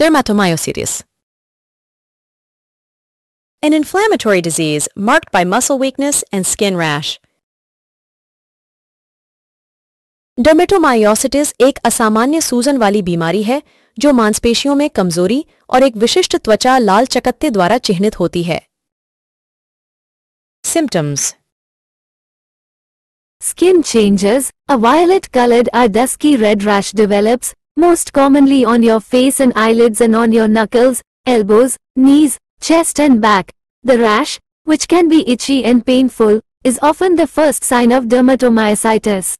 Dermatomyositis. An inflammatory disease marked by muscle weakness and skin rash. Dermatomyositis एक असामान्य सूजन वाली बीमारी है जो मांसपेशियों में कमजोरी और एक विशिष्ट त्वचा लाल चकत्ते द्वारा चिन्हित होती है symptoms skin changes a violet coloured or dusky red rash develops most commonly on your face and eyelids and on your knuckles, elbows, knees, chest and back. The rash, which can be itchy and painful, is often the first sign of dermatomyositis.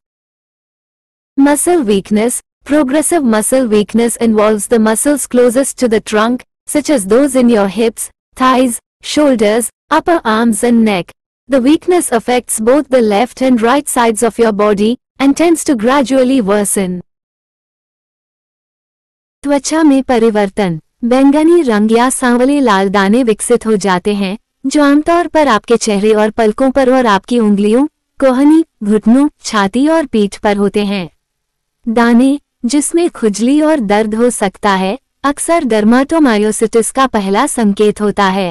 Muscle weakness Progressive muscle weakness involves the muscles closest to the trunk, such as those in your hips, thighs, shoulders, upper arms and neck. The weakness affects both the left and right sides of your body, and tends to gradually worsen. त्वचा में परिवर्तन बैंगनी रंग या सांवले लाल दाने विकसित हो जाते हैं जो आमतौर पर आपके चेहरे और पलकों पर और आपकी उंगलियों कोहनी घुटनों छाती और पीठ पर होते हैं दाने जिसमें खुजली और दर्द हो सकता है अक्सर डर्माटोमायोसिटिस का पहला संकेत होता है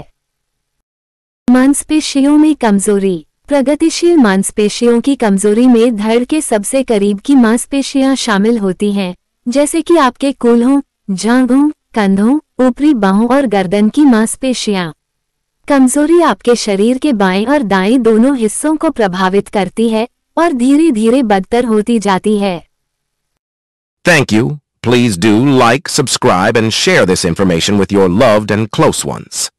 मांसपेशियों में कमजोरी प्रगतिशील मांसपेशियों की कमजोरी में धड़ के सबसे करीब की मांसपेशियां शामिल होती हैं जैसे कि आपके कूल्हों जांघों कंधों ऊपरी बाहों और गर्दन की मांसपेशियां कमजोरी आपके शरीर के बाएं और दाएं दोनों हिस्सों को प्रभावित करती है और धीरे धीरे बदतर होती जाती है thank you please do like subscribe and share this information with your loved and close once